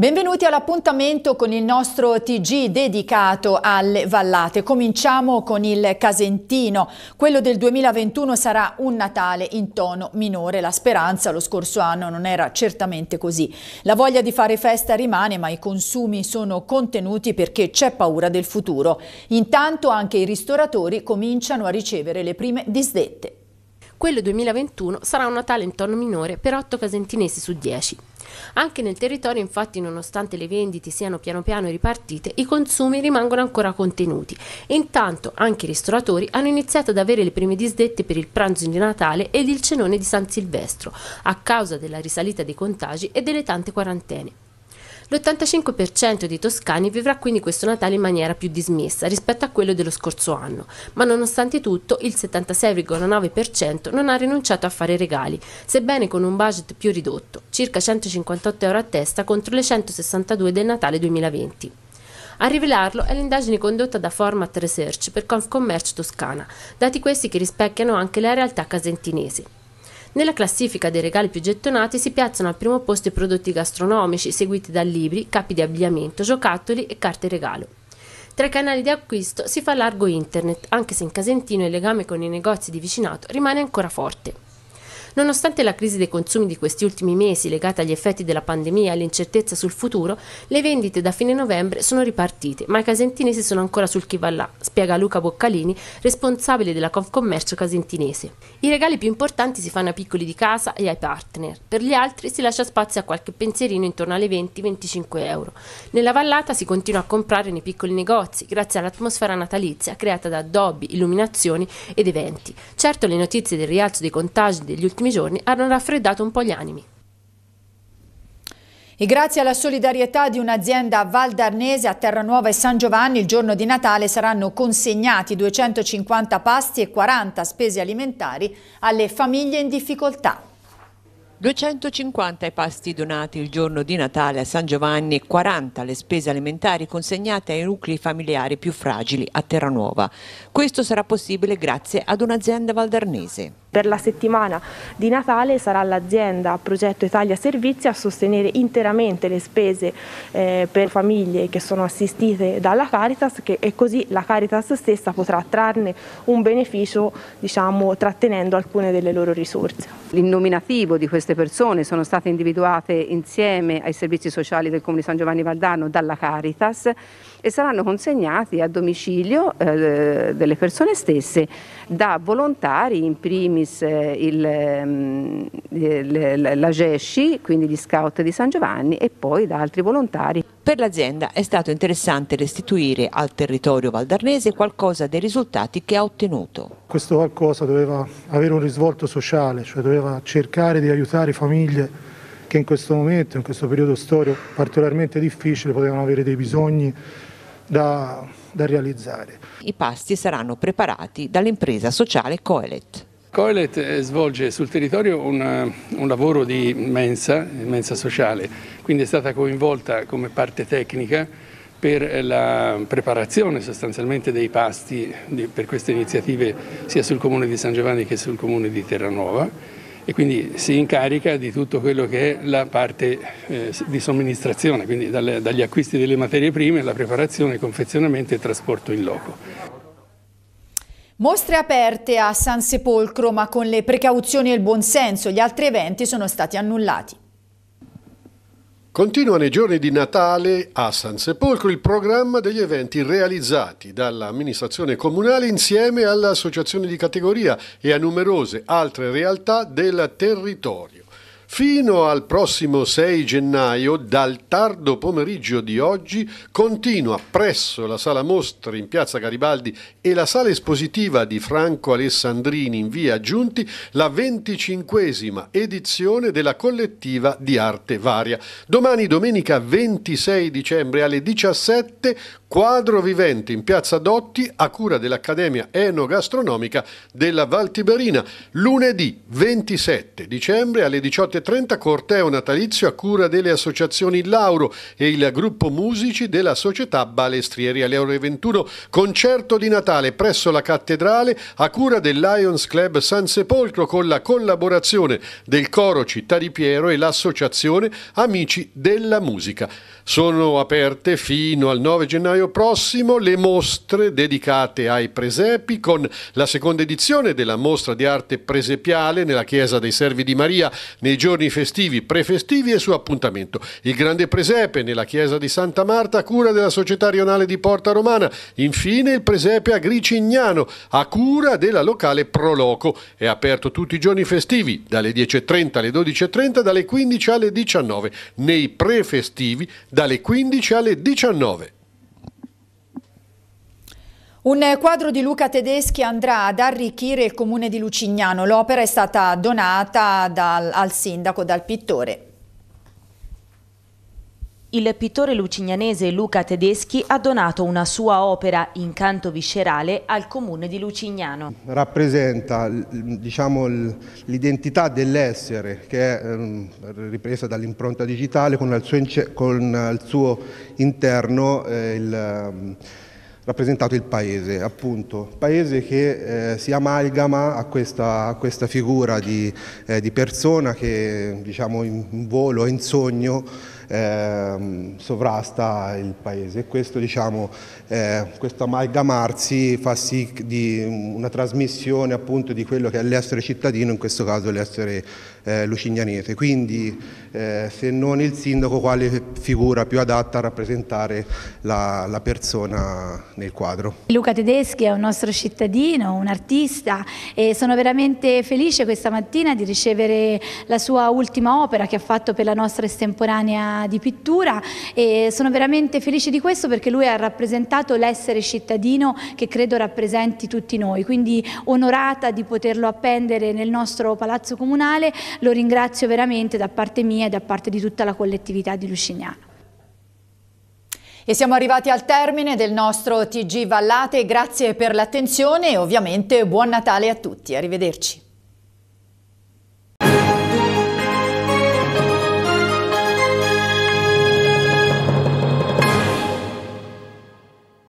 Benvenuti all'appuntamento con il nostro TG dedicato alle vallate. Cominciamo con il Casentino. Quello del 2021 sarà un Natale in tono minore. La speranza lo scorso anno non era certamente così. La voglia di fare festa rimane, ma i consumi sono contenuti perché c'è paura del futuro. Intanto anche i ristoratori cominciano a ricevere le prime disdette. Quello 2021 sarà un Natale in tono minore per 8 casentinesi su 10. Anche nel territorio infatti nonostante le vendite siano piano piano ripartite i consumi rimangono ancora contenuti e intanto anche i ristoratori hanno iniziato ad avere le prime disdette per il pranzo di Natale ed il cenone di San Silvestro a causa della risalita dei contagi e delle tante quarantene. L'85% dei toscani vivrà quindi questo Natale in maniera più dismessa rispetto a quello dello scorso anno, ma nonostante tutto il 76,9% non ha rinunciato a fare regali, sebbene con un budget più ridotto, circa 158 euro a testa contro le 162 del Natale 2020. A rivelarlo è l'indagine condotta da Format Research per Confcommercio Toscana, dati questi che rispecchiano anche la realtà casentinese. Nella classifica dei regali più gettonati si piazzano al primo posto i prodotti gastronomici, seguiti da libri, capi di abbigliamento, giocattoli e carte regalo. Tra i canali di acquisto si fa largo internet, anche se in Casentino il legame con i negozi di vicinato rimane ancora forte. Nonostante la crisi dei consumi di questi ultimi mesi legata agli effetti della pandemia e all'incertezza sul futuro, le vendite da fine novembre sono ripartite, ma i casentinesi sono ancora sul chi va là, spiega Luca Boccalini, responsabile della Confcommercio casentinese. I regali più importanti si fanno ai piccoli di casa e ai partner. Per gli altri si lascia spazio a qualche pensierino intorno alle 20-25 euro. Nella vallata si continua a comprare nei piccoli negozi, grazie all'atmosfera natalizia creata da addobbi, illuminazioni ed eventi. Certo le notizie del rialzo dei contagi degli ultimi ultimi giorni hanno raffreddato un po' gli animi. E grazie alla solidarietà di un'azienda valdarnese a Terranuova e San Giovanni, il giorno di Natale saranno consegnati 250 pasti e 40 spese alimentari alle famiglie in difficoltà. 250 i pasti donati il giorno di Natale a San Giovanni e 40 le spese alimentari consegnate ai nuclei familiari più fragili a Terranuova. Questo sarà possibile grazie ad un'azienda valdarnese. Per la settimana di Natale sarà l'azienda Progetto Italia Servizi a sostenere interamente le spese eh, per famiglie che sono assistite dalla Caritas e così la Caritas stessa potrà trarne un beneficio diciamo, trattenendo alcune delle loro risorse. L'innominativo di queste persone sono state individuate insieme ai servizi sociali del Comune San Giovanni Valdano dalla Caritas e saranno consegnati a domicilio eh, delle persone stesse da volontari in primi primis eh, il, ehm, il, la GESCI, quindi gli scout di San Giovanni e poi da altri volontari. Per l'azienda è stato interessante restituire al territorio valdarnese qualcosa dei risultati che ha ottenuto. Questo qualcosa doveva avere un risvolto sociale, cioè doveva cercare di aiutare famiglie che in questo momento, in questo periodo storico particolarmente difficile, potevano avere dei bisogni da, da realizzare. I pasti saranno preparati dall'impresa sociale Coelet. Coilet eh, svolge sul territorio un, eh, un lavoro di mensa, mensa sociale, quindi è stata coinvolta come parte tecnica per eh, la preparazione sostanzialmente dei pasti per queste iniziative sia sul comune di San Giovanni che sul comune di Terranova e quindi si incarica di tutto quello che è la parte eh, di somministrazione, quindi dalle, dagli acquisti delle materie prime, alla preparazione, confezionamento e trasporto in loco. Mostre aperte a San Sepolcro ma con le precauzioni e il buonsenso, gli altri eventi sono stati annullati. Continua nei giorni di Natale a San Sepolcro il programma degli eventi realizzati dall'amministrazione comunale insieme all'associazione di categoria e a numerose altre realtà del territorio. Fino al prossimo 6 gennaio, dal tardo pomeriggio di oggi, continua presso la sala mostre in piazza Garibaldi e la sala espositiva di Franco Alessandrini in via Giunti la venticinquesima edizione della collettiva di arte varia. Domani, domenica 26 dicembre alle 17, quadro vivente in piazza Dotti a cura dell'Accademia Enogastronomica della Valtiberina. Lunedì 27 dicembre alle 18.30 17.30 corteo natalizio a cura delle associazioni Lauro e il gruppo musici della società Balestrieri. Alle ore 21 concerto di Natale presso la cattedrale a cura del Lions Club San Sepolcro con la collaborazione del coro Città di Piero e l'associazione Amici della Musica. Sono aperte fino al 9 gennaio prossimo le mostre dedicate ai presepi con la seconda edizione della mostra di arte presepiale nella chiesa dei Servi di Maria nei giorni giorni festivi, prefestivi e su appuntamento. Il grande presepe nella chiesa di Santa Marta a cura della società rionale di Porta Romana. Infine il presepe a Gricignano a cura della locale Proloco. È aperto tutti i giorni festivi dalle 10.30 alle 12.30, dalle 15 alle 19. Nei prefestivi dalle 15 alle 19. Un quadro di Luca Tedeschi andrà ad arricchire il comune di Lucignano. L'opera è stata donata dal, al sindaco, dal pittore. Il pittore lucignanese Luca Tedeschi ha donato una sua opera, in canto viscerale, al comune di Lucignano. Rappresenta diciamo, l'identità dell'essere che è ehm, ripresa dall'impronta digitale con al suo, suo interno eh, il ehm, rappresentato il paese, appunto, paese che eh, si amalgama a questa, a questa figura di, eh, di, persona che diciamo in volo, in sogno, eh, sovrasta il paese e questo, diciamo, eh, questo amalgamarsi fa sì di una trasmissione appunto di quello che è l'essere cittadino, in questo caso l'essere eh, lucignanese. Quindi eh, se non il sindaco quale figura più adatta a rappresentare la, la persona nel quadro. Luca Tedeschi è un nostro cittadino, un artista e sono veramente felice questa mattina di ricevere la sua ultima opera che ha fatto per la nostra estemporanea di pittura e sono veramente felice di questo perché lui ha rappresentato l'essere cittadino che credo rappresenti tutti noi, quindi onorata di poterlo appendere nel nostro palazzo comunale, lo ringrazio veramente da parte mia e da parte di tutta la collettività di Lucignano. E siamo arrivati al termine del nostro TG Vallate, grazie per l'attenzione e ovviamente buon Natale a tutti, arrivederci.